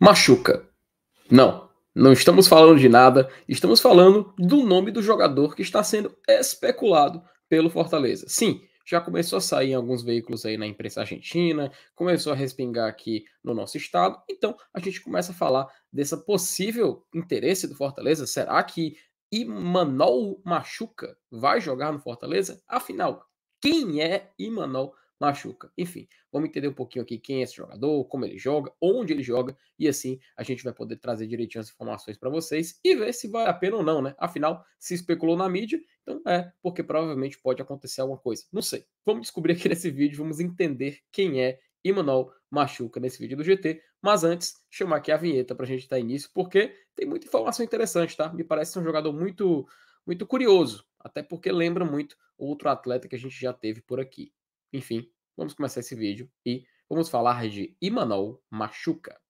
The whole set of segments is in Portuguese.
machuca. Não, não estamos falando de nada, estamos falando do nome do jogador que está sendo especulado pelo Fortaleza. Sim, já começou a sair em alguns veículos aí na imprensa argentina, começou a respingar aqui no nosso estado. Então, a gente começa a falar dessa possível interesse do Fortaleza. Será que Imanol Machuca vai jogar no Fortaleza? Afinal, quem é Imanol machuca. Enfim, vamos entender um pouquinho aqui quem é esse jogador, como ele joga, onde ele joga, e assim a gente vai poder trazer direitinho as informações para vocês e ver se vale a pena ou não, né? Afinal, se especulou na mídia, então é porque provavelmente pode acontecer alguma coisa. Não sei. Vamos descobrir aqui nesse vídeo, vamos entender quem é Imanol Machuca nesse vídeo do GT, mas antes, chamar aqui a vinheta para a gente dar início, porque tem muita informação interessante, tá? Me parece um jogador muito, muito curioso, até porque lembra muito outro atleta que a gente já teve por aqui. Enfim, vamos começar esse vídeo e vamos falar de Imanol Machuca.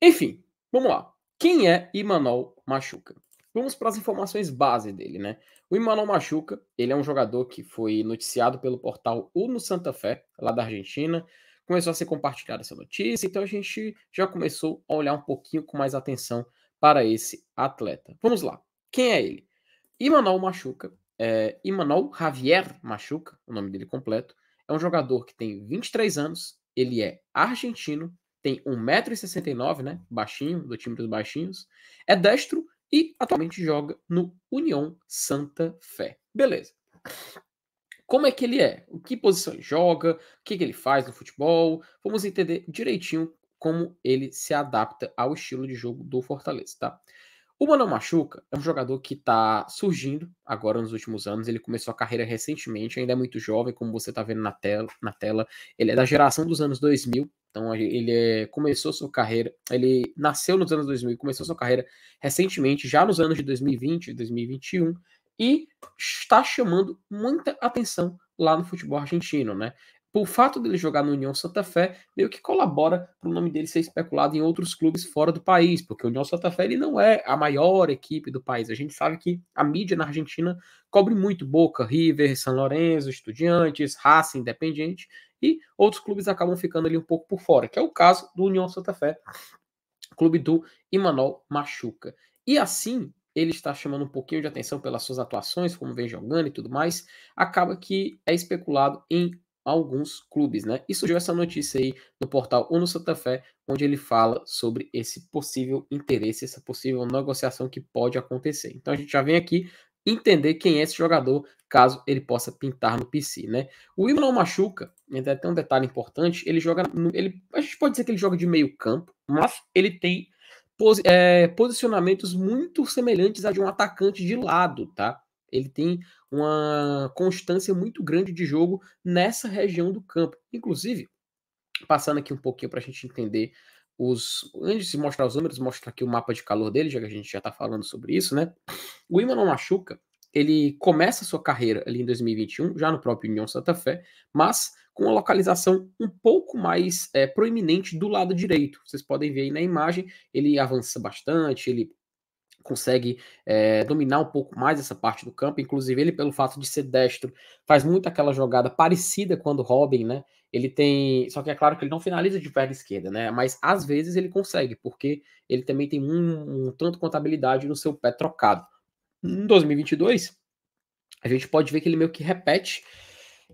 Enfim, vamos lá. Quem é Imanol Machuca? Vamos para as informações base dele, né? O Emmanuel Machuca, ele é um jogador que foi noticiado pelo portal Uno Santa Fé, lá da Argentina. Começou a ser compartilhada essa notícia, então a gente já começou a olhar um pouquinho com mais atenção para esse atleta. Vamos lá. Quem é ele? Imanol Machuca, é, Javier Machuca, o nome dele completo, é um jogador que tem 23 anos, ele é argentino, tem 1,69m, né? Baixinho, do time dos baixinhos. É destro e atualmente joga no União Santa Fé. Beleza. Como é que ele é? O que posição ele joga? O que, que ele faz no futebol? Vamos entender direitinho como ele se adapta ao estilo de jogo do Fortaleza, tá? O Mano Machuca é um jogador que está surgindo agora nos últimos anos. Ele começou a carreira recentemente, ainda é muito jovem, como você está vendo na tela, na tela. Ele é da geração dos anos 2000, então ele é, começou sua carreira, ele nasceu nos anos 2000, começou sua carreira recentemente, já nos anos de 2020, e 2021, e está chamando muita atenção lá no futebol argentino, né? o fato dele jogar no União Santa Fé, meio que colabora para o nome dele ser especulado em outros clubes fora do país, porque o União Santa Fé ele não é a maior equipe do país. A gente sabe que a mídia na Argentina cobre muito Boca, River, São Lourenço, Estudiantes, Raça Independente, e outros clubes acabam ficando ali um pouco por fora, que é o caso do União Santa Fé, clube do Imanol Machuca. E assim, ele está chamando um pouquinho de atenção pelas suas atuações, como vem jogando e tudo mais, acaba que é especulado em alguns clubes, né? E surgiu essa notícia aí no portal Uno Santa Fé, onde ele fala sobre esse possível interesse, essa possível negociação que pode acontecer. Então a gente já vem aqui entender quem é esse jogador, caso ele possa pintar no PC, né? O Will não machuca, ainda tem um detalhe importante, ele joga, no, ele, a gente pode dizer que ele joga de meio campo, mas ele tem é, posicionamentos muito semelhantes a de um atacante de lado, tá? Ele tem uma constância muito grande de jogo nessa região do campo. Inclusive, passando aqui um pouquinho para a gente entender os. Antes de mostrar os números, mostrar aqui o mapa de calor dele, já que a gente já está falando sobre isso, né? O Iman não machuca, ele começa sua carreira ali em 2021, já no próprio União Santa Fé, mas com a localização um pouco mais é, proeminente do lado direito. Vocês podem ver aí na imagem, ele avança bastante, ele consegue é, dominar um pouco mais essa parte do campo, inclusive ele, pelo fato de ser destro, faz muito aquela jogada parecida quando Robin, né? Ele tem. Só que é claro que ele não finaliza de perna esquerda, né? Mas às vezes ele consegue, porque ele também tem um, um tanto contabilidade no seu pé trocado. Em uhum. 2022, a gente pode ver que ele meio que repete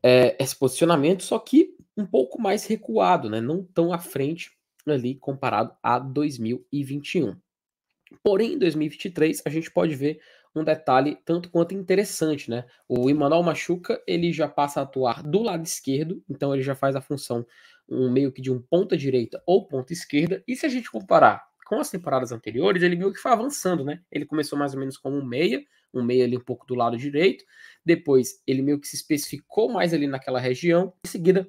é, esse posicionamento, só que um pouco mais recuado, né? não tão à frente ali comparado a 2021. Porém, em 2023, a gente pode ver um detalhe tanto quanto interessante, né? O Emmanuel Machuca, ele já passa a atuar do lado esquerdo, então ele já faz a função um meio que de um ponta direita ou ponta esquerda. E se a gente comparar com as temporadas anteriores, ele viu que foi avançando, né? Ele começou mais ou menos como um meia, um meia ali um pouco do lado direito. Depois ele meio que se especificou mais ali naquela região. Em seguida,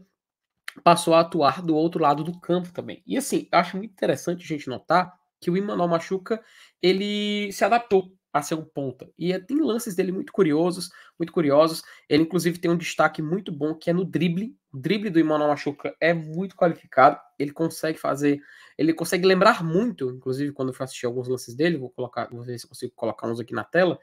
passou a atuar do outro lado do campo também. E assim, eu acho muito interessante a gente notar que o Imanol Machuca, ele se adaptou a ser um ponta. E eh, tem lances dele muito curiosos, muito curiosos. Ele inclusive tem um destaque muito bom que é no dribbling o drible do Emmanuel Machuca é muito qualificado, ele consegue fazer, ele consegue lembrar muito, inclusive quando eu fui assistir alguns lances dele, vou colocar, vou ver se consigo colocar uns aqui na tela,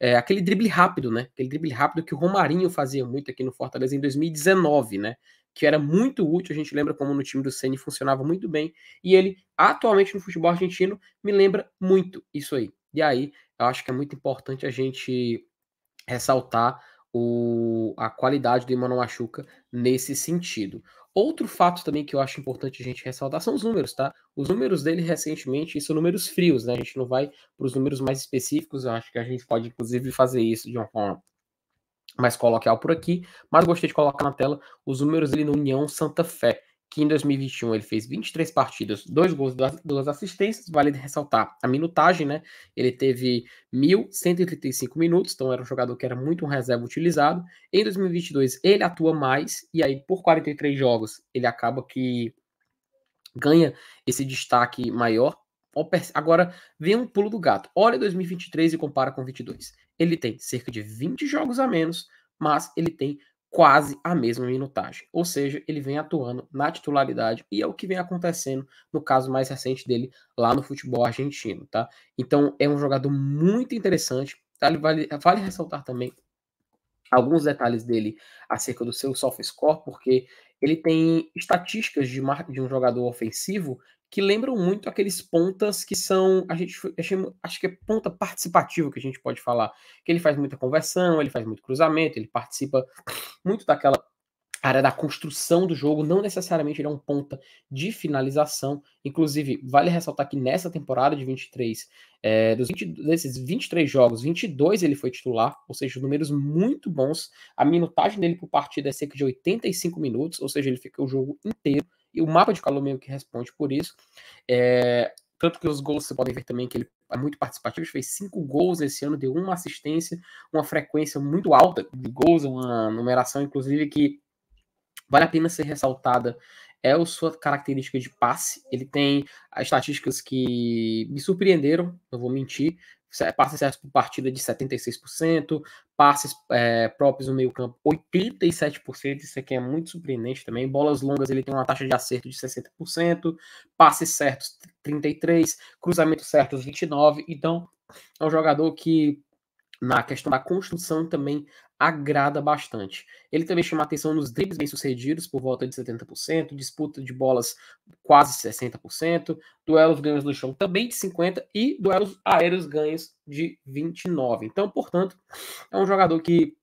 é, aquele drible rápido, né? Aquele drible rápido que o Romarinho fazia muito aqui no Fortaleza em 2019, né? Que era muito útil, a gente lembra como no time do Ceni funcionava muito bem, e ele atualmente no futebol argentino me lembra muito isso aí. E aí, eu acho que é muito importante a gente ressaltar o, a qualidade do Machuca nesse sentido. Outro fato também que eu acho importante a gente ressaltar são os números, tá? Os números dele recentemente são números frios, né? A gente não vai para os números mais específicos, eu acho que a gente pode, inclusive, fazer isso de uma forma mais coloquial por aqui, mas gostei de colocar na tela os números dele no União Santa Fé que em 2021 ele fez 23 partidas, dois gols, duas assistências. Vale ressaltar a minutagem, né? Ele teve 1.135 minutos, então era um jogador que era muito um reserva utilizado. Em 2022 ele atua mais, e aí por 43 jogos ele acaba que ganha esse destaque maior. Agora vem um pulo do gato. Olha 2023 e compara com 22. Ele tem cerca de 20 jogos a menos, mas ele tem quase a mesma minutagem. Ou seja, ele vem atuando na titularidade e é o que vem acontecendo no caso mais recente dele lá no futebol argentino, tá? Então é um jogador muito interessante. Tá? Vale, vale ressaltar também alguns detalhes dele acerca do seu soft score, porque ele tem estatísticas de, de um jogador ofensivo que lembram muito aqueles pontas que são, a gente acho que é ponta participativo que a gente pode falar, que ele faz muita conversão, ele faz muito cruzamento, ele participa muito daquela área da construção do jogo, não necessariamente ele é um ponta de finalização. Inclusive, vale ressaltar que nessa temporada de 23, é, dos 20, desses 23 jogos, 22 ele foi titular, ou seja, números muito bons. A minutagem dele por partida é cerca de 85 minutos, ou seja, ele fica o jogo inteiro e o mapa de calor meio que responde por isso. É, tanto que os gols você pode ver também que ele é muito participativo, fez cinco gols esse ano, deu uma assistência, uma frequência muito alta de gols, uma numeração, inclusive, que vale a pena ser ressaltada é a sua característica de passe. Ele tem as ah, estatísticas que me surpreenderam, não vou mentir, é, passes certos por partida de 76%, passes é, próprios no meio-campo 87%, isso aqui é muito surpreendente também. Bolas longas ele tem uma taxa de acerto de 60%, passes certos 33, cruzamentos certos 29. Então, é um jogador que na questão da construção também agrada bastante. Ele também chama atenção nos dribles bem-sucedidos, por volta de 70%, disputa de bolas quase 60%, duelos ganhos no chão também de 50% e duelos aéreos ganhos de 29%. Então, portanto, é um jogador que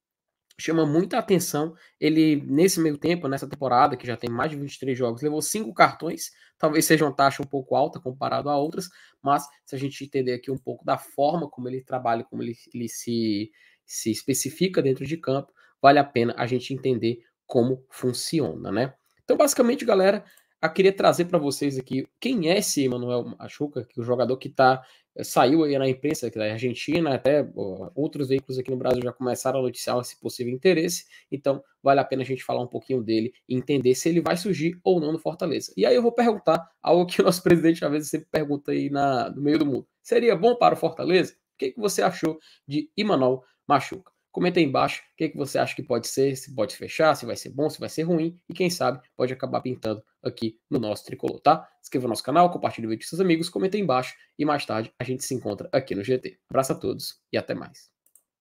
chama muita atenção. Ele, nesse meio tempo, nessa temporada, que já tem mais de 23 jogos, levou cinco cartões. Talvez seja uma taxa um pouco alta comparado a outras, mas se a gente entender aqui um pouco da forma como ele trabalha, como ele, ele se se especifica dentro de campo, vale a pena a gente entender como funciona, né? Então, basicamente, galera, eu queria trazer para vocês aqui quem é esse Emanuel Machuca, que é o jogador que tá eh, saiu aí na imprensa é da Argentina, até outros veículos aqui no Brasil já começaram a noticiar esse possível interesse, então vale a pena a gente falar um pouquinho dele e entender se ele vai surgir ou não no Fortaleza. E aí eu vou perguntar algo que o nosso presidente às vezes sempre pergunta aí na, no meio do mundo. Seria bom para o Fortaleza? O que, que você achou de Emanuel? machuca. Comenta aí embaixo o que, que você acha que pode ser, se pode fechar, se vai ser bom, se vai ser ruim, e quem sabe pode acabar pintando aqui no nosso tricolor, tá? Inscreva no nosso canal, compartilhe o vídeo com seus amigos, comenta aí embaixo e mais tarde a gente se encontra aqui no GT. Abraço a todos e até mais.